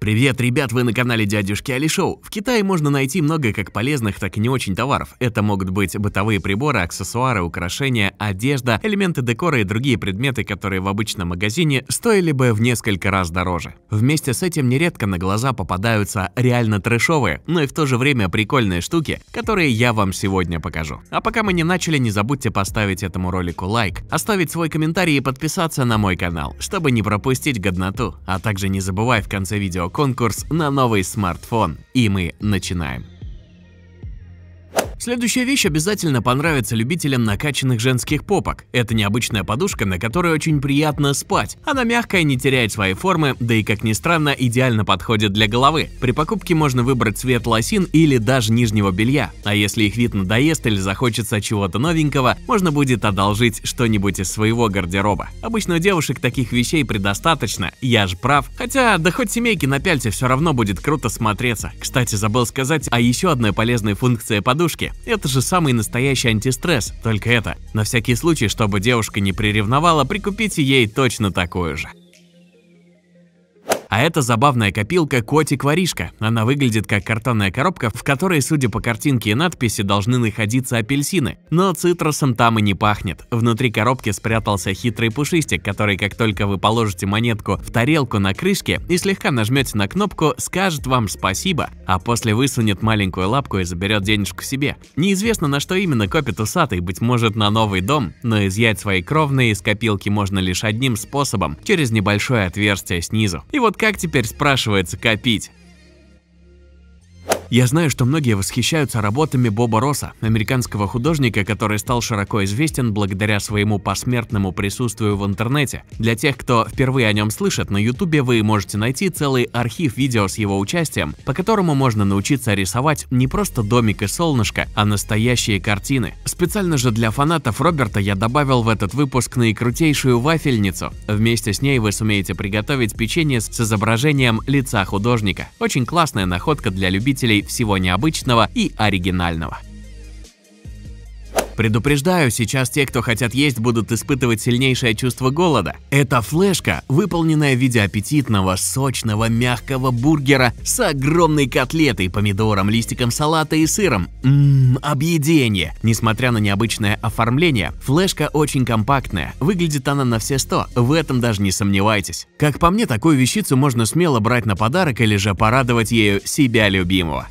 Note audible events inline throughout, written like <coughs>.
Привет, ребят, вы на канале Дядюшки Али Шоу. В Китае можно найти много как полезных, так и не очень товаров. Это могут быть бытовые приборы, аксессуары, украшения, одежда, элементы декора и другие предметы, которые в обычном магазине стоили бы в несколько раз дороже. Вместе с этим нередко на глаза попадаются реально трешовые, но и в то же время прикольные штуки, которые я вам сегодня покажу. А пока мы не начали, не забудьте поставить этому ролику лайк, оставить свой комментарий и подписаться на мой канал, чтобы не пропустить годноту. А также не забывай в конце видео конкурс на новый смартфон. И мы начинаем. Следующая вещь обязательно понравится любителям накачанных женских попок. Это необычная подушка, на которой очень приятно спать. Она мягкая, не теряет своей формы, да и, как ни странно, идеально подходит для головы. При покупке можно выбрать цвет лосин или даже нижнего белья. А если их вид надоест или захочется чего-то новенького, можно будет одолжить что-нибудь из своего гардероба. Обычно у девушек таких вещей предостаточно, я же прав. Хотя, да хоть семейки напяльте, все равно будет круто смотреться. Кстати, забыл сказать о а еще одной полезной функции подушки девушки. Это же самый настоящий антистресс, только это. На всякий случай, чтобы девушка не приревновала, прикупите ей точно такую же. А это забавная копилка «Котик-воришка». Она выглядит как картонная коробка, в которой, судя по картинке и надписи, должны находиться апельсины. Но цитрусом там и не пахнет. Внутри коробки спрятался хитрый пушистик, который, как только вы положите монетку в тарелку на крышке и слегка нажмете на кнопку, скажет вам спасибо, а после высунет маленькую лапку и заберет денежку себе. Неизвестно, на что именно копит усатый, быть может, на новый дом, но изъять свои кровные из копилки можно лишь одним способом – через небольшое отверстие снизу. И вот как теперь спрашивается копить? Я знаю, что многие восхищаются работами Боба Росса, американского художника, который стал широко известен благодаря своему посмертному присутствию в интернете. Для тех, кто впервые о нем слышит, на ютубе вы можете найти целый архив видео с его участием, по которому можно научиться рисовать не просто домик и солнышко, а настоящие картины. Специально же для фанатов Роберта я добавил в этот выпуск наикрутейшую вафельницу. Вместе с ней вы сумеете приготовить печенье с изображением лица художника. Очень классная находка для любителей всего необычного и оригинального. Предупреждаю, сейчас те, кто хотят есть, будут испытывать сильнейшее чувство голода. Это флешка, выполненная в виде аппетитного, сочного, мягкого бургера с огромной котлетой, помидором, листиком салата и сыром. Ммм, объедение! Несмотря на необычное оформление, флешка очень компактная, выглядит она на все 100, в этом даже не сомневайтесь. Как по мне, такую вещицу можно смело брать на подарок или же порадовать ею себя любимого.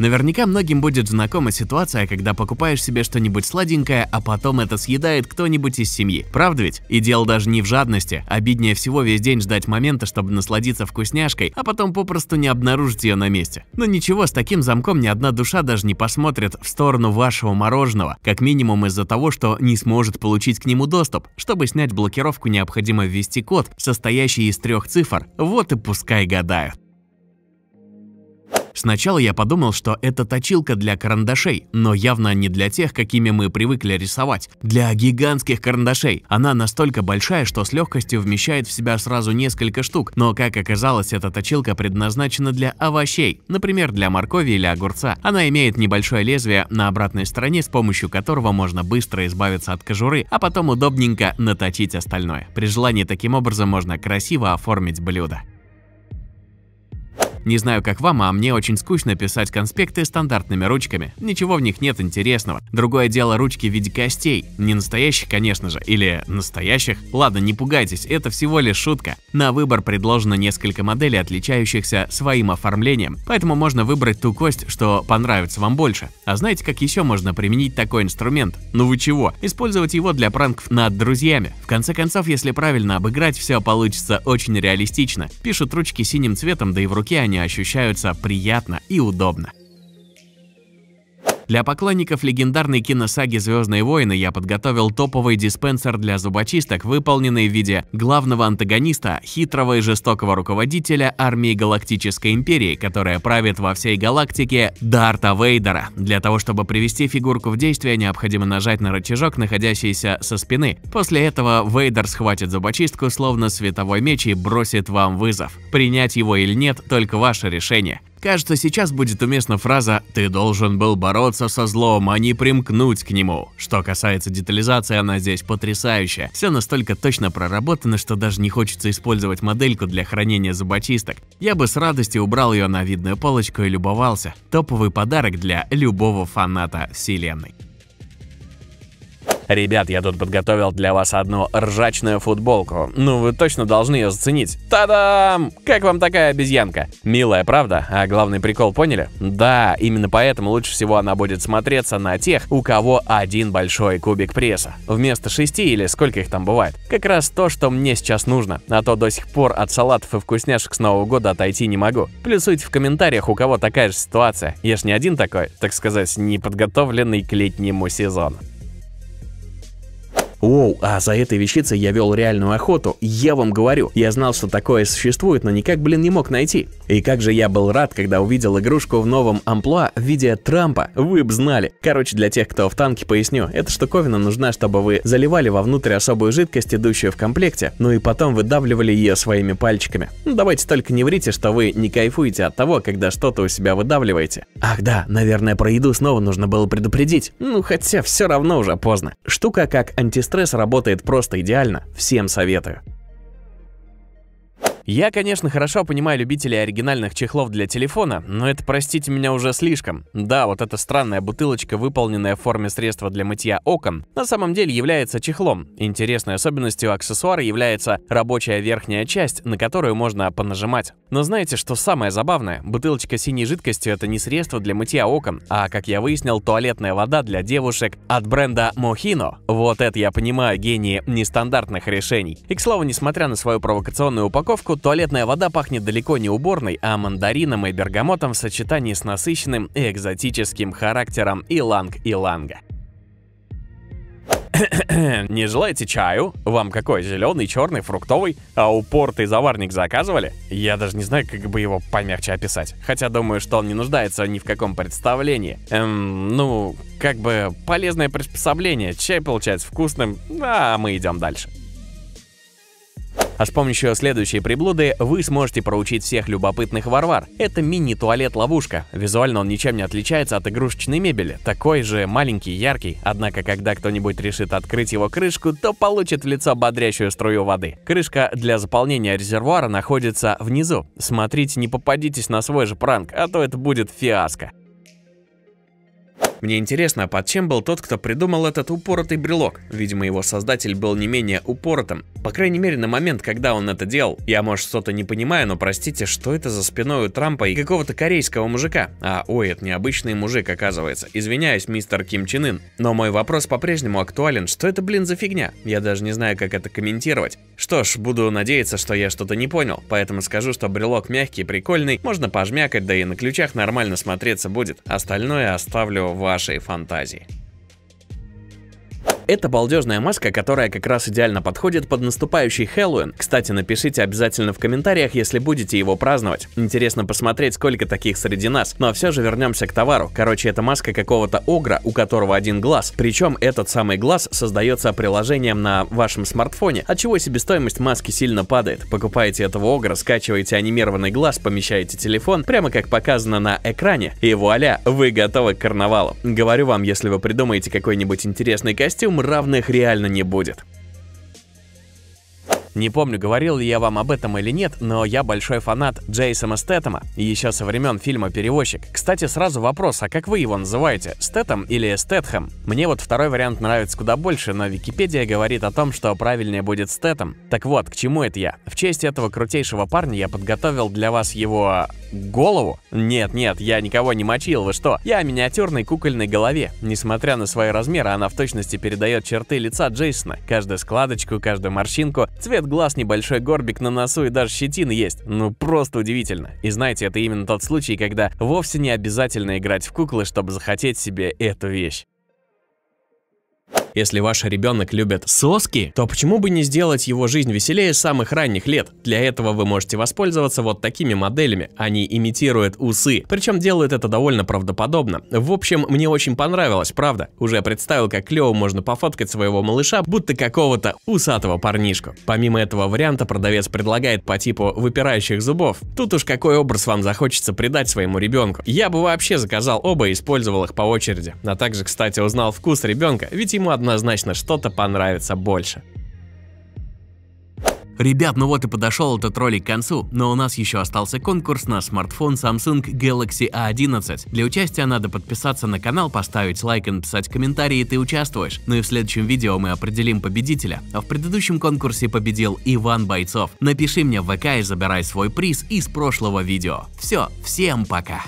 Наверняка многим будет знакома ситуация, когда покупаешь себе что-нибудь сладенькое, а потом это съедает кто-нибудь из семьи. Правда ведь? И дело даже не в жадности. Обиднее всего весь день ждать момента, чтобы насладиться вкусняшкой, а потом попросту не обнаружить ее на месте. Но ничего, с таким замком ни одна душа даже не посмотрит в сторону вашего мороженого, как минимум из-за того, что не сможет получить к нему доступ. Чтобы снять блокировку, необходимо ввести код, состоящий из трех цифр. Вот и пускай гадают. Сначала я подумал, что это точилка для карандашей, но явно не для тех, какими мы привыкли рисовать, для гигантских карандашей. Она настолько большая, что с легкостью вмещает в себя сразу несколько штук, но, как оказалось, эта точилка предназначена для овощей, например, для моркови или огурца. Она имеет небольшое лезвие на обратной стороне, с помощью которого можно быстро избавиться от кожуры, а потом удобненько наточить остальное. При желании таким образом можно красиво оформить блюдо. Не знаю, как вам, а мне очень скучно писать конспекты стандартными ручками. Ничего в них нет интересного. Другое дело ручки в виде костей. Не настоящих, конечно же, или настоящих. Ладно, не пугайтесь, это всего лишь шутка. На выбор предложено несколько моделей, отличающихся своим оформлением, поэтому можно выбрать ту кость, что понравится вам больше. А знаете, как еще можно применить такой инструмент? Ну вы чего? Использовать его для пранков над друзьями. В конце концов, если правильно обыграть, все получится очень реалистично. Пишут ручки синим цветом, да и в руке они ощущаются приятно и удобно. Для поклонников легендарной киносаги «Звездные войны» я подготовил топовый диспенсер для зубочисток, выполненный в виде главного антагониста, хитрого и жестокого руководителя армии Галактической Империи, которая правит во всей галактике Дарта Вейдера. Для того, чтобы привести фигурку в действие, необходимо нажать на рычажок, находящийся со спины. После этого Вейдер схватит зубочистку, словно световой меч, и бросит вам вызов. Принять его или нет – только ваше решение. Кажется, сейчас будет уместна фраза «ты должен был бороться со злом, а не примкнуть к нему». Что касается детализации, она здесь потрясающая. Все настолько точно проработано, что даже не хочется использовать модельку для хранения зубочисток. Я бы с радостью убрал ее на видную полочку и любовался. Топовый подарок для любого фаната вселенной. Ребят, я тут подготовил для вас одну ржачную футболку. Ну, вы точно должны ее заценить. Та-дам! Как вам такая обезьянка? Милая, правда? А главный прикол поняли? Да, именно поэтому лучше всего она будет смотреться на тех, у кого один большой кубик пресса. Вместо шести или сколько их там бывает. Как раз то, что мне сейчас нужно. А то до сих пор от салатов и вкусняшек с Нового года отойти не могу. Плюсуйте в комментариях, у кого такая же ситуация. Я ж не один такой, так сказать, неподготовленный к летнему сезону. Воу, а за этой вещицей я вел реальную охоту. Я вам говорю, я знал, что такое существует, но никак, блин, не мог найти. И как же я был рад, когда увидел игрушку в новом амплуа в виде Трампа. Вы б знали. Короче, для тех, кто в танке, поясню. Эта штуковина нужна, чтобы вы заливали вовнутрь особую жидкость, идущую в комплекте, ну и потом выдавливали ее своими пальчиками. Ну, давайте только не врите, что вы не кайфуете от того, когда что-то у себя выдавливаете. Ах да, наверное, про еду снова нужно было предупредить. Ну, хотя все равно уже поздно. Штука как антистресс антистресс работает просто идеально, всем советую. Я, конечно, хорошо понимаю любителей оригинальных чехлов для телефона, но это, простите меня, уже слишком. Да, вот эта странная бутылочка, выполненная в форме средства для мытья окон, на самом деле является чехлом. Интересной особенностью аксессуара является рабочая верхняя часть, на которую можно понажимать. Но знаете, что самое забавное? Бутылочка синей жидкости – это не средство для мытья окон, а, как я выяснил, туалетная вода для девушек от бренда Мохино. Вот это я понимаю гении нестандартных решений. И, к слову, несмотря на свою провокационную упаковку, туалетная вода пахнет далеко не уборной, а мандарином и бергамотом в сочетании с насыщенным и экзотическим характером иланг-иланга. <coughs> Не желаете чаю? Вам какой? Зеленый, черный, фруктовый? А упортый заварник заказывали? Я даже не знаю, как бы его помягче описать. Хотя думаю, что он не нуждается ни в каком представлении. Эм, ну, как бы полезное приспособление. Чай получается вкусным, а мы идем дальше. А с помощью следующей приблуды вы сможете проучить всех любопытных варвар. Это мини-туалет-ловушка. Визуально он ничем не отличается от игрушечной мебели. Такой же маленький, яркий. Однако, когда кто-нибудь решит открыть его крышку, то получит в лицо бодрящую струю воды. Крышка для заполнения резервуара находится внизу. Смотрите, не попадитесь на свой же пранк, а то это будет фиаско. Мне интересно, а под чем был тот, кто придумал этот упоротый брелок? Видимо, его создатель был не менее упоротым. По крайней мере, на момент, когда он это делал. Я, может, что-то не понимаю, но простите, что это за спиной у Трампа и какого-то корейского мужика? А, ой, это необычный мужик, оказывается. Извиняюсь, мистер Ким Чен Ын. Но мой вопрос по-прежнему актуален. Что это, блин, за фигня? Я даже не знаю, как это комментировать. Что ж, буду надеяться, что я что-то не понял. Поэтому скажу, что брелок мягкий, прикольный. Можно пожмякать, да и на ключах нормально смотреться будет. Остальное оставлю в вашей фантазии. Это балдежная маска, которая как раз идеально подходит под наступающий Хэллоуин. Кстати, напишите обязательно в комментариях, если будете его праздновать. Интересно посмотреть, сколько таких среди нас. Но все же вернемся к товару. Короче, это маска какого-то огра, у которого один глаз. Причем этот самый глаз создается приложением на вашем смартфоне, от чего себестоимость маски сильно падает. Покупаете этого огра, скачиваете анимированный глаз, помещаете телефон, прямо как показано на экране, и вуаля, вы готовы к карнавалу. Говорю вам, если вы придумаете какой-нибудь интересный костюм, равных реально не будет. Не помню, говорил ли я вам об этом или нет, но я большой фанат Джейсона Стэттема, еще со времен фильма «Перевозчик». Кстати, сразу вопрос, а как вы его называете, Стэттем или Стэтхэм? Мне вот второй вариант нравится куда больше, но Википедия говорит о том, что правильнее будет Стэттем. Так вот, к чему это я? В честь этого крутейшего парня я подготовил для вас его... голову? Нет, нет, я никого не мочил, вы что? Я о миниатюрной кукольной голове. Несмотря на свои размеры, она в точности передает черты лица Джейсона. Каждую складочку, каждую морщинку, цвет цвет глаз, небольшой горбик на носу и даже щетин есть. Ну просто удивительно. И знаете, это именно тот случай, когда вовсе не обязательно играть в куклы, чтобы захотеть себе эту вещь. Если ваш ребенок любит соски, то почему бы не сделать его жизнь веселее с самых ранних лет? Для этого вы можете воспользоваться вот такими моделями. Они имитируют усы, причем делают это довольно правдоподобно. В общем, мне очень понравилось, правда. Уже представил, как клево можно пофоткать своего малыша, будто какого-то усатого парнишку. Помимо этого варианта продавец предлагает по типу выпирающих зубов. Тут уж какой образ вам захочется придать своему ребенку. Я бы вообще заказал оба и использовал их по очереди. А также, кстати, узнал вкус ребенка, ведь ему однозначно что-то понравится больше. Ребят, ну вот и подошел этот ролик к концу, но у нас еще остался конкурс на смартфон Samsung Galaxy A11. Для участия надо подписаться на канал, поставить лайк и написать комментарий, и ты участвуешь. Ну и в следующем видео мы определим победителя. А в предыдущем конкурсе победил Иван Бойцов. Напиши мне в ВК и забирай свой приз из прошлого видео. Все, всем пока!